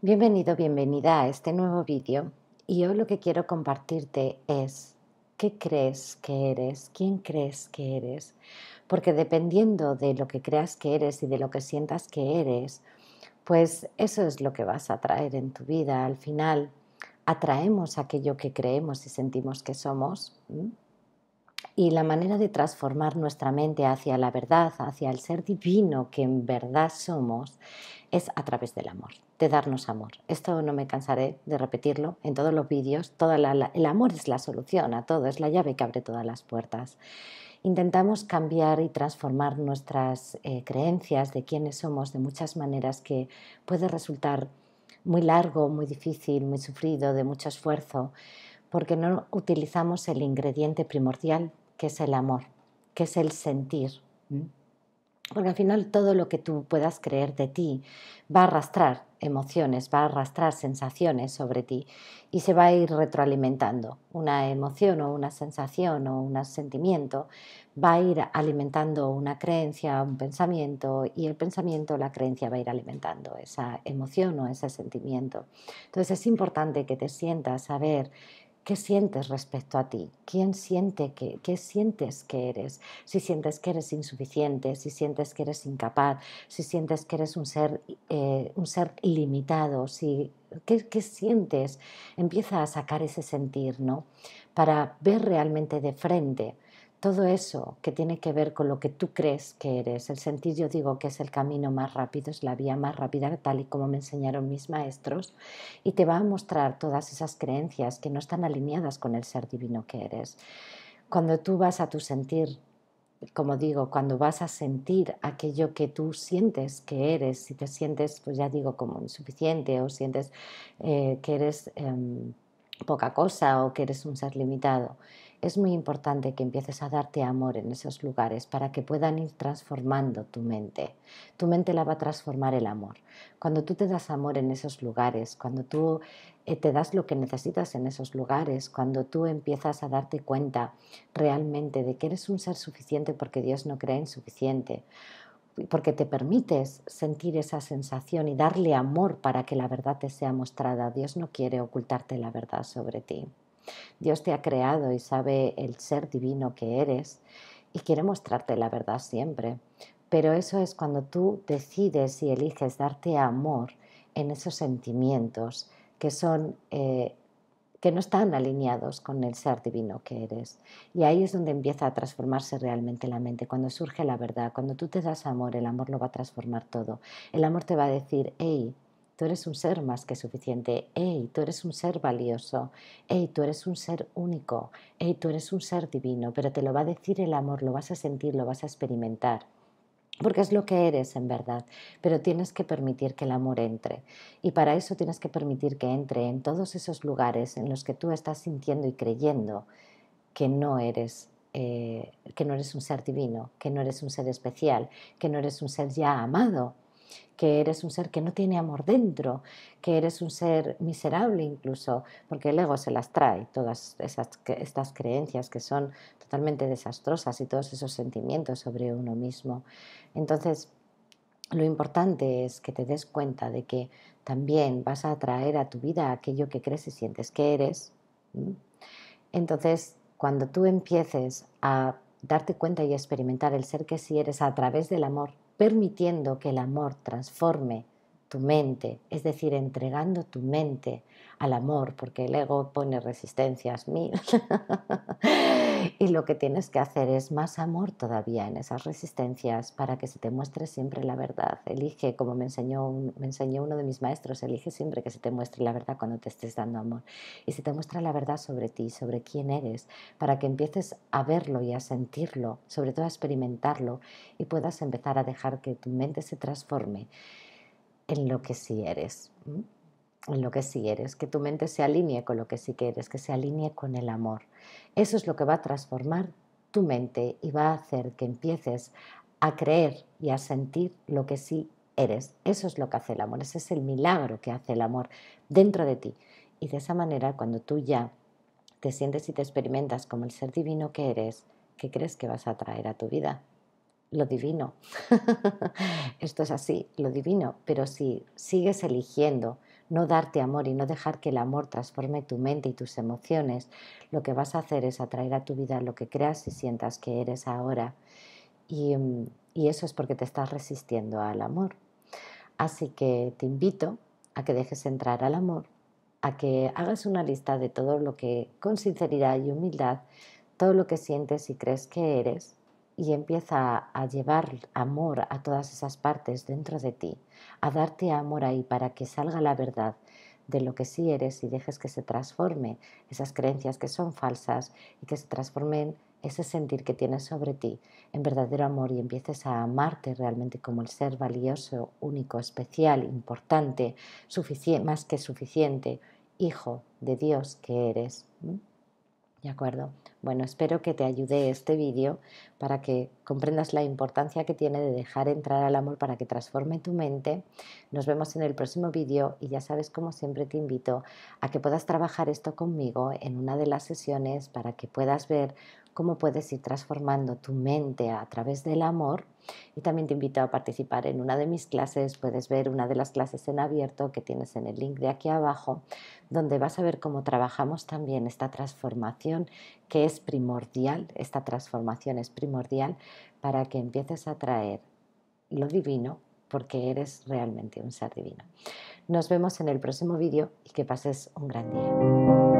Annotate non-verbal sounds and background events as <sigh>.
Bienvenido, bienvenida a este nuevo vídeo y hoy lo que quiero compartirte es qué crees que eres, quién crees que eres, porque dependiendo de lo que creas que eres y de lo que sientas que eres, pues eso es lo que vas a atraer en tu vida. Al final atraemos aquello que creemos y sentimos que somos y la manera de transformar nuestra mente hacia la verdad, hacia el ser divino que en verdad somos, es a través del amor, de darnos amor. Esto no me cansaré de repetirlo en todos los vídeos. Toda el amor es la solución a todo, es la llave que abre todas las puertas. Intentamos cambiar y transformar nuestras eh, creencias de quiénes somos de muchas maneras que puede resultar muy largo, muy difícil, muy sufrido, de mucho esfuerzo, porque no utilizamos el ingrediente primordial que es el amor, que es el sentir. Porque al final todo lo que tú puedas creer de ti va a arrastrar emociones, va a arrastrar sensaciones sobre ti y se va a ir retroalimentando. Una emoción o una sensación o un sentimiento va a ir alimentando una creencia, un pensamiento y el pensamiento, o la creencia va a ir alimentando esa emoción o ese sentimiento. Entonces es importante que te sientas a ver ¿Qué sientes respecto a ti? ¿Quién siente que, qué sientes que eres? Si sientes que eres insuficiente, si sientes que eres incapaz, si sientes que eres un ser, eh, un ser limitado, si, ¿qué, sientes? Empieza a sacar ese sentir, ¿no? Para ver realmente de frente todo eso que tiene que ver con lo que tú crees que eres, el sentir yo digo que es el camino más rápido, es la vía más rápida tal y como me enseñaron mis maestros, y te va a mostrar todas esas creencias que no están alineadas con el ser divino que eres. Cuando tú vas a tu sentir, como digo, cuando vas a sentir aquello que tú sientes que eres, si te sientes, pues ya digo, como insuficiente o sientes eh, que eres em, poca cosa o que eres un ser limitado, es muy importante que empieces a darte amor en esos lugares para que puedan ir transformando tu mente. Tu mente la va a transformar el amor. Cuando tú te das amor en esos lugares, cuando tú eh, te das lo que necesitas en esos lugares, cuando tú empiezas a darte cuenta realmente de que eres un ser suficiente porque Dios no crea insuficiente, porque te permites sentir esa sensación y darle amor para que la verdad te sea mostrada. Dios no quiere ocultarte la verdad sobre ti. Dios te ha creado y sabe el ser divino que eres y quiere mostrarte la verdad siempre. Pero eso es cuando tú decides y eliges darte amor en esos sentimientos que son eh, que no están alineados con el ser divino que eres. Y ahí es donde empieza a transformarse realmente la mente, cuando surge la verdad, cuando tú te das amor, el amor lo va a transformar todo. El amor te va a decir, hey, tú eres un ser más que suficiente, Ey, tú eres un ser valioso, Ey, tú eres un ser único, Ey, tú eres un ser divino, pero te lo va a decir el amor, lo vas a sentir, lo vas a experimentar porque es lo que eres en verdad, pero tienes que permitir que el amor entre. Y para eso tienes que permitir que entre en todos esos lugares en los que tú estás sintiendo y creyendo que no eres. Eh, que no eres un ser divino, que no eres un ser especial, que no eres un ser ya amado, que eres un ser que no tiene amor dentro, que eres un ser miserable incluso, porque el ego se las trae, todas esas, estas creencias que son totalmente desastrosas y todos esos sentimientos sobre uno mismo. Entonces, lo importante es que te des cuenta de que también vas a atraer a tu vida aquello que crees y sientes que eres. Entonces, cuando tú empieces a darte cuenta y experimentar el ser que sí eres a través del amor, permitiendo que el amor transforme tu mente, es decir, entregando tu mente al amor, porque el ego pone resistencias <laughs> mil. Y lo que tienes que hacer es más amor todavía en esas resistencias para que se te muestre siempre la verdad. Elige, como me enseñó, me enseñó uno de mis maestros, elige siempre que se te muestre la verdad cuando te estés dando amor. Y se te muestra la verdad sobre ti, sobre quién eres, para que empieces a verlo y a sentirlo, sobre todo a experimentarlo y puedas empezar a dejar que tu mente se transforme en lo que sí eres en lo que sí eres, que tu mente se alinee con lo que sí quieres, que se alinee con el amor. Eso es lo que va a transformar tu mente y va a hacer que empieces a creer y a sentir lo que sí eres. Eso es lo que hace el amor, ese es el milagro que hace el amor dentro de ti. Y de esa manera, cuando tú ya te sientes y te experimentas como el ser divino que eres, ¿qué crees que vas a traer a tu vida? Lo divino. <laughs> Esto es así, lo divino. Pero si sigues eligiendo no darte amor y no dejar que el amor transforme tu mente y tus emociones, lo que vas a hacer es atraer a tu vida lo que creas y sientas que eres ahora. Mm, y, eso es porque te estás resistiendo al amor. Así que te invito a que dejes entrar al amor, a que hagas una lista de todo lo que con sinceridad y humildad, todo lo que sientes y crees que eres y empieza a llevar amor a todas esas partes dentro de ti, a darte amor ahí para que salga la verdad de lo que sí eres y dejes que se transforme esas creencias que son falsas y que se transformen ese sentir que tienes sobre ti en verdadero amor y empieces a amarte realmente como el ser valioso, único, especial, importante, más que suficiente, hijo de Dios que eres. ¿De acuerdo? Bueno, espero que te ayude este vídeo para que comprendas la importancia que tiene de dejar entrar al amor para que transforme tu mente. Nos vemos en el próximo vídeo y ya sabes, como siempre, te invito a que puedas trabajar esto conmigo en una de las sesiones para que puedas ver cómo puedes ir transformando tu mente a través del amor. Y también te invito a participar en una de mis clases. Puedes ver una de las clases en abierto que tienes en el link de aquí abajo, donde vas a ver cómo trabajamos también esta transformación que es primordial. Esta transformación es primordial para que empieces a traer lo divino porque eres realmente un ser divino. Nos vemos en el próximo vídeo y que pases un gran día.